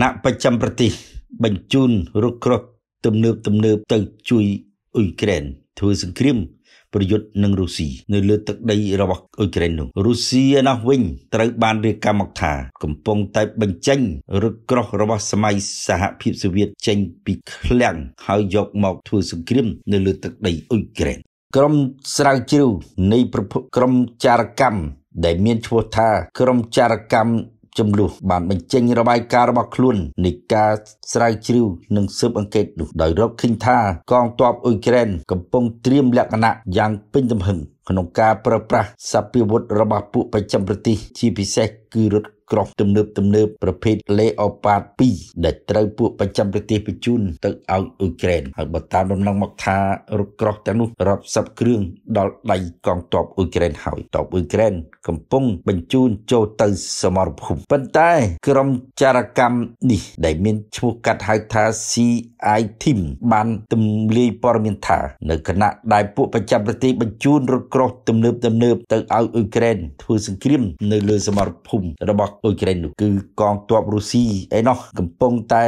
ណៈប្រចាំប្រទេសបញ្ជូនរុកក្រោះទំនើបទំនើបទៅជួយអ៊ុយក្រែនធ្វើសង្គ្រាមប្រយុទ្ធនឹងរុស្ស៊ីនៅលើ ទឹកដីរបស់អ៊ុយក្រែននោះរុស្ស៊ីឯណោះវិញត្រូវបានរាយការណ៍មកថាកំពុងតែបញ្ចេញរត់ក្រោះរបស់សម័យសហភាពសូវៀតចេញពីឃ្លាំងហើយយកមកធ្វើសង្គ្រាម នៅលើទឹកដីអ៊ុយក្រែនក្រុមស្រាវជ្រាវ នៃប្រភពក្រុមចារកម្មដែលមានឈ្មោះថា ក្រុមចារកម្មចំនួនបានបញ្ចេញរបាយការណ៍របស់ខ្លួននៃការស្រាវជ្រាវនិងស៊ើបអង្កេតនោះដោយរកឃើញថា កងទ័ពអ៊ុយក្រែនកំពុងត្រៀមលក្ខណៈយ៉ាងពេញទំហឹងក្នុងការប្រើប្រាស់សព្វាវុធរបស់ពួកប្រចាំប្រទេស ជាពិសេសគឺរថក្រោះទំនើបទំនើបប្រភេទ Leopard 2ដែលត្រូវពួកប្រចាំប្រទេសបញ្ជូនទៅឲ្យអ៊ុយក្រែនហើយបើតាមដំណឹងមកថារថក្រោះទាំងនោះរាប់សិបគ្រឿងដល់ដៃកងទ័ពអ៊ុយក្រែនហើយទ័ពអ៊ុយក្រែនកំពុងបញ្ជូនចូលទៅសមរភូមិប៉ុន្តែក្រុមចារកម្មនេះ ដែលមានឈ្មោះកាត់ហៅថា CI Team បានទម្លាយព័ត៌មានថា នៅគណៈដែលពួកប្រចាំប្រទេសបញ្ជូនរថក្រោះទំនើប ទំនើបទៅឲ្យអ៊ុយក្រែនធ្វើសង្គ្រាម នៅលើសមរភូមិរបស់អ៊ុយក្រែននោះគឺកងទ័ពរុស្ស៊ីឯណោះ កំពុងតែ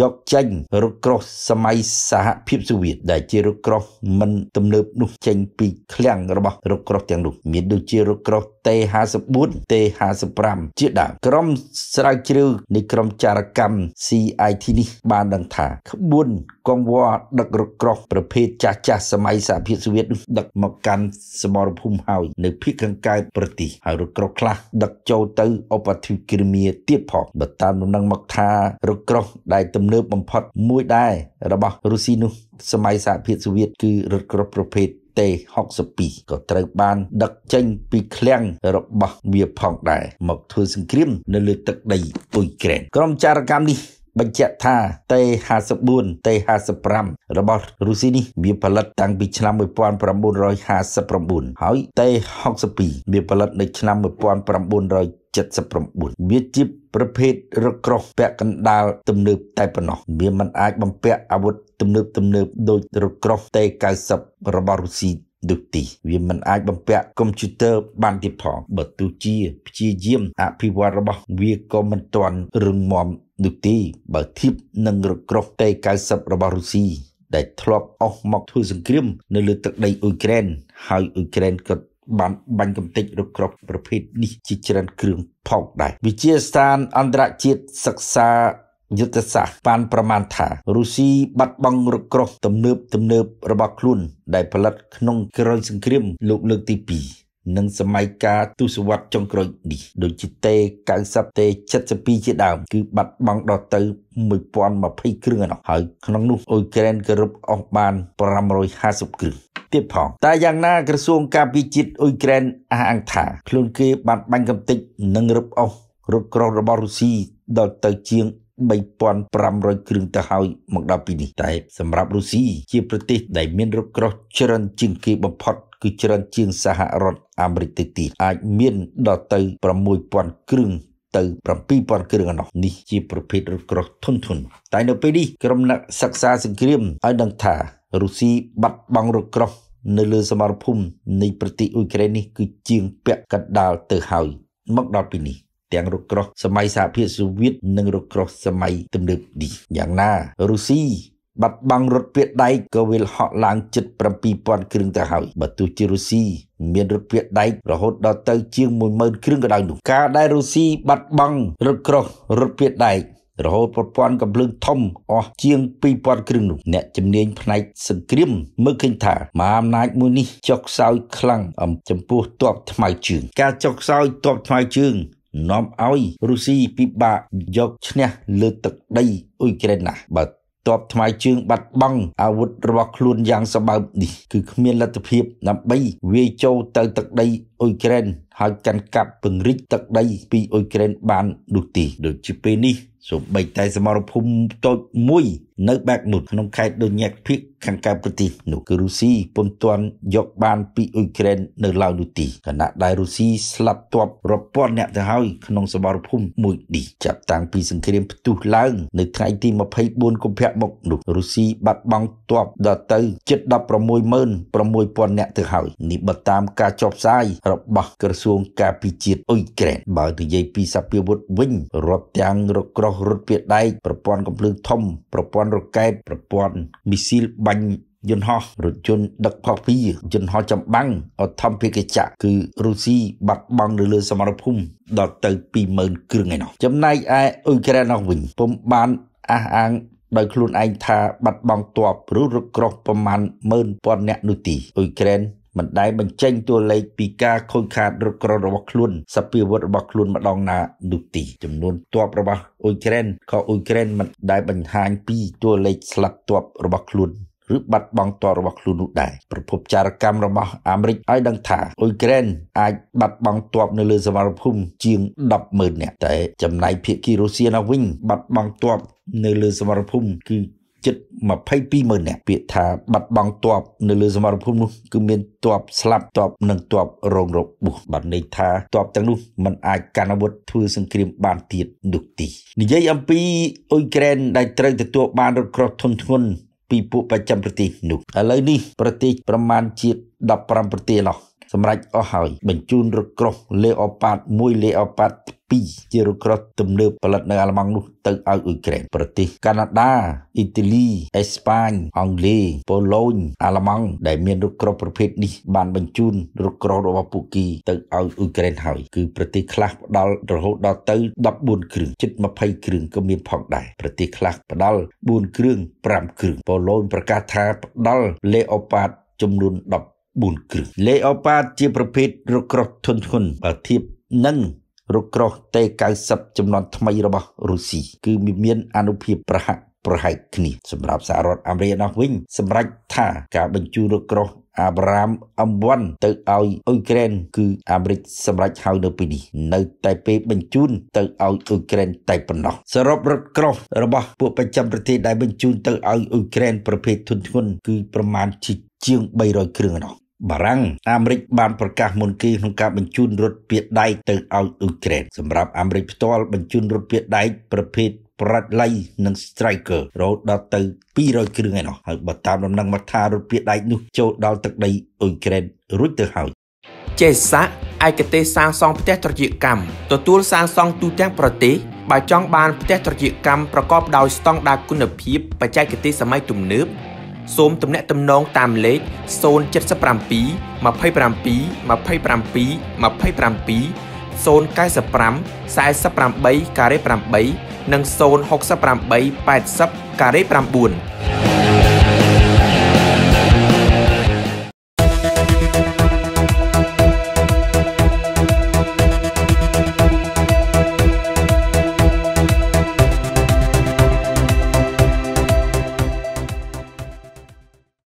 យកចេញរថក្រោះសម័យសហភាពសូវៀតដែល ជារថក្រោះមិនទំនើប នោះចេញពីឃ្លាំងរបស់រថក្រោះទាំងនោះមានដូចជារថក្រោះ T54 T55 ជាដើមក្រុមស្រាវជ្រាវនៃក្រុមចារកម្ម CIT នេះ បានដឹងថាក្បួនកងវ៉ាដឹករក្រោះប្រភេទចាស់ចាស់សម័យសហភាពសូវៀតដឹកមកកាន់សមរភូមិហើយនៅភូមិខាងកើតប្រទេសហើយរក្រោះខ្លះដឹកចូលទៅឧបទ្វីបគ្រីមៀទៀតផងបើតាមដំណឹងមកថារក្រោះដែលទំនើបបំផុតមួយដែររបស់រុស្ស៊ីនោះសម័យសហភាពសូវៀតគឺរថក្រោះប្រភេទទេស62ក៏ត្រូវបាន ដឹកចេញពីឃ្លាំងរបស់វាផងដែរមកធ្វើសង្គ្រាមនៅលើទឹកដីអ៊ុយក្រែនក្រុមចារកម្មនេះបញ្ជាក់ថា T54 T55 របស់រុស្ស៊ីនេះវាផលិតតាំងពីឆ្នាំ1959ហើយ T62 វាផលិតនៅឆ្នាំ1970 79វាជាប្រភេទរថក្រោះពាក់កណ្ដាលទំនើបតែប៉ុណ្ណោះវាមិនអាចបំពាក់អាវុធទំនើបទំនើបដោយរថក្រោះ T90 របស់រុស្ស៊ីដូចទីវាមិនអាចបំពាក់កុំព្យូទ័របានទៀតផងបើទោះជា ព្យាយាម អភិវឌ្ឍរបស់វាក៏មិនទាន់រឹងមាំនោះទេបើធៀបនឹងរថក្រោះ T90 របស់រុស្ស៊ីដែលធ្លាប់អស់មកធ្វើសង្គ្រាមនៅលើទឹកដីអ៊ុយក្រែនហើយអ៊ុយក្រែនក៏បានបាញ់កំទេចរុកក្របប្រភេទនេះជាច្រើនគ្រឿងផងដែរវិជាស្ថានអន្តរជាតិសិក្សាយុទ្ធសាស្ត្របានប្រមាណថារុស្ស៊ីបាត់បង់រក្រោះទំនើប ទំនើបរបស់ខ្លួនដែលផលិតក្នុងក្រោយសង្គ្រាមលោកលើកទី2និងសម័យកាលទសវត្សរ៍ចុងក្រោយនេះ ដូចជា T90 T72 ជាដើមគឺបាត់បង់ដល់ទៅ1020គ្រឿងឯណោះហើយក្នុងនោះអ៊ុយក្រែនក៏រឹបអស់បាន550គ្រឿងទៀតផង តែយ៉ាងណាក្រសួង ការពារជាតិអ៊ុយក្រែនអះអាងថាខ្លួនគេ បានបាញ់កំទេចនិងរឹបអស់រថក្រោះរបស់រុស្ស៊ីដល់ទៅជាង3500គ្រឿងទៅហើយមកដល់ពីនេះតែ សម្រាប់រុស្ស៊ីជា ប្រទេសដែលមានរថក្រោះច្រើនជាងគេបំផុតគឺច្រើនជាងសហរដ្ឋអាមេរិកទៅទៀតអាចមានដល់ទៅ6000គ្រឿងទៅ7000គ្រឿងអំណោះនេះជា ប្រភេទរថក្រោះធុនធុនតែនៅពេលនេះក្រុមអ្នកសិក្សាសង្គ្រាមឲ្យដឹងថារុស្ស៊ីបាត់បង់រថក្រោះនៅលើ សមរភូមិនៃប្រទេសអ៊ុយក្រែននេះ គឺជាងពាក់កណ្ដាលទៅហើយ មកដល់ពេលនេះ ទាំងរថក្រោះសម័យសហភាពសូវៀតនិងរថក្រោះសម័យទំនើបនេះយ៉ាងណារុស្ស៊ីបាត់បង់រថភៀកដែកក៏វាលហក់ឡើងជិត7000គ្រឿងទៅហើយបើទោះជារុស្ស៊ីមានរថភៀកដែករហូតដល់ទៅជាង10000គ្រឿងក៏ដោយនោះការដែលរុស្ស៊ីបាត់បង់រថក្រោះរថភៀកដែករហូតប្រព័ន្ធកម្លាំងធំអស់ជាង2000គ្រឿងនោះអ្នកជំនាញផ្នែកសង្គ្រាមមើលឃើញថាមហាអំណាចមួយនេះចុះខ្សោយខ្លាំងអំចំពោះទ័ពថ្មៅជើងការចុះខ្សោយទ័ពថ្មៅជើងនាំឲ្យរុស្ស៊ីពិបាកយកឈ្នះលើទឹកដីអ៊ុយក្រែនណាស់បើទ័ពថ្មើរជើងបាត់បង់អាវុធរបស់ខ្លួនយ៉ាងសម្បើមនេះគឺគ្មានលទ្ធភាពដើម្បីវាយចូលទៅទឹកដីអ៊ុយក្រែនហើយកាន់កាប់ពង្រីកទឹកដីពីអ៊ុយក្រែនបាននោះទីដូចជាពេលនេះសូម្បីតែសមរភូមិតូចមួយនៅបែកមុនក្នុងខេត្តដូញ៉ាក់ភីកខាងកើតប្រទេសនោះគឺរុស្ស៊ីពុំទាន់យកបានពីអ៊ុយក្រែននៅឡើយនោះទីខណៈដែលរុស្ស៊ីស្លាប់ទ័ពរាប់ពាន់អ្នកទៅហើយក្នុងសមរភូមិមួយនេះចាប់តាំងពីសង្គ្រាមផ្ទុះឡើងនៅថ្ងៃទី24កុម្ភៈមកនោះរុស្ស៊ីបាត់បង់ទ័ពដល់ទៅជិត166,000អ្នកទៅហើយនេះបើតាមការចុះផ្សាយរបស់ក្រសួងការពារជាតិអ៊ុយក្រែនបើនិយាយពីសពាវុធវិញរាប់ទាំងរកក្រោះរត់ពីដែកប្រព័ន្ធកំភ្លើងធំប្រព័ន្ធរ៉ុកែតប្រព័ន្ធមីស៊ីលបាញ់យន្តហោះរថយន្តដឹកផុសពីយន្តហោះចម្បាំងអធំភិកចៈគឺរុស្ស៊ីបាត់បង់នៅលើសមរភូមិដល់ទៅ20000គ្រឿងឯណោះ ចំណែកឯអ៊ុយក្រែននោះវិញ ពុំបានអះអាងដោយខ្លួនឯងថា បាត់បង់ទ័ពឬរកក្រោះប្រមាណ10000នាក់នោះទីអ៊ុយក្រែនមិនដែលបញ្ចេញតួលេខពីការខូចខាតរថក្ររបស់ខ្លួនសពាវុធរបស់ខ្លួនម្ដងណានោះទីចំនួនទ័ពរបស់អ៊ុយក្រែនក៏អ៊ុយក្រែនមិនដែលបង្ហាញពីតួលេខស្លាប់ទ័ពរបស់ខ្លួនឬបាត់បង់ទ័ពរបស់ខ្លួននោះដែរប្រភពចារកម្មរបស់អាមេរិកឲ្យដឹងថាអ៊ុយក្រែនអាចបាត់បង់ទ័ពនៅលើសមរភូមិជាង100,000នាក់តែចំណែកភាគីរុស្ស៊ីនៅវិញបាត់បង់ទ័ពនៅលើសមរភូមិគឺជិត220000នាក់ពាក្យថាបាត់បង់ទ័ពនៅលើសមរភូមិនោះគឺមានទ័ពស្លាប់ទ័ពនិងទ័ពរងរបួសបានន័យថាទ័ពទាំងនោះมันអាចកាន់អាវុធធ្វើសង្គ្រាមបានទៀតនោះទីនិយាយអំពីអ៊ុយក្រែនដែលត្រូវទទួលបានរថក្រោះធុនធ្ងន់ពីពួកប្រចាំប្រទេស នោះឥឡូវនេះប្រទេស ប្រមាណជាតិ15ប្រទេសឡោះសម្រាប់អស់ហើយ បញ្ជូនរថក្រោះលេអូប៉ាត1លេអូប៉ាត2ជារថក្រោះទំនើបផលិតនៅអាល្លឺម៉ង់នោះទៅឲ្យអ៊ុយក្រែនប្រទេសកាណាដាអ៊ីតាលីអេស្ប៉ាញអង់គ្លេសប៉ូឡូញអាល្លឺម៉ង់ដែលមានរថក្រោះប្រភេទនេះបានបញ្ជូនរថក្រោះរបស់ពួកគេទៅឲ្យអ៊ុយក្រែនហើយគឺប្រទេសខ្លះផ្ដល់រហូតដល់ទៅ14គ្រឿងជិត20គ្រឿងក៏មានផងដែរប្រទេសខ្លះផ្ដល់4គ្រឿង5គ្រឿងប៉ូឡូញប្រកាសថាផ្ដល់លេអូប៉ាតចំនួន10 4គ្រឿងលេអូប៉ាតជាប្រភេទរថក្រោះធុនធ្ងន់បើធៀបនឹងរុក្រោះ T90 ចំនួនថ្មីរបស់រុស្ស៊ីគឺមានអនុភាពប្រហាក់ប្រហែកគ្នាសម្រាប់សហរដ្ឋអាមេរិកនោះវិញ សម្រាប់ថាការបញ្ជូនរុក្រោះអាប់រ៉ាម M1 ទៅឲ្យអ៊ុយក្រែនគឺអាមេរិកសម្រេចហើយនៅពេលនេះនៅតែពេលបញ្ជូន ទៅឲ្យអ៊ុយក្រែនតែប៉ុណ្ណោះសរុបរថក្រោះរបស់ពួកប្រចាំប្រទេសដែលបញ្ជូនទៅឲ្យអ៊ុយក្រែនប្រភេទធុនធ្ងន់គឺប្រមាណជាជាង300គ្រឿងនោះបារាំងអាមេរិកបានប្រកាសមុនគេក្នុងការបញ្ជូនរថពាដែកទៅឲ្យអ៊ុយក្រែនសម្រាប់អាមេរិកផ្ទាល់បញ្ជូនរថពាដែកប្រភេទប្រាត់ឡៃនិង striker រហូតដល់ទៅ200គ្រឿងឯណោះហើយបើតាមដំណឹងមកថារថពាដែកនោះ ចូលដល់ទឹកដីអ៊ុយក្រែនរួចទៅហើយចេស័កឯកទេសសាងសង់ផ្ទះត្រជាកម្មទទួលសាងសង់ទូទាំងប្រទេសបើចង់បានផ្ទះត្រជាកម្មប្រកបដោយស្តង់ដារគុណភាព បច្ចេកទេសសម័យទំនើបសូមទំនាក់ទំនងតាមលេខ077 27 27 27 095 48ការ៉េ8និង068 80ការ៉េ9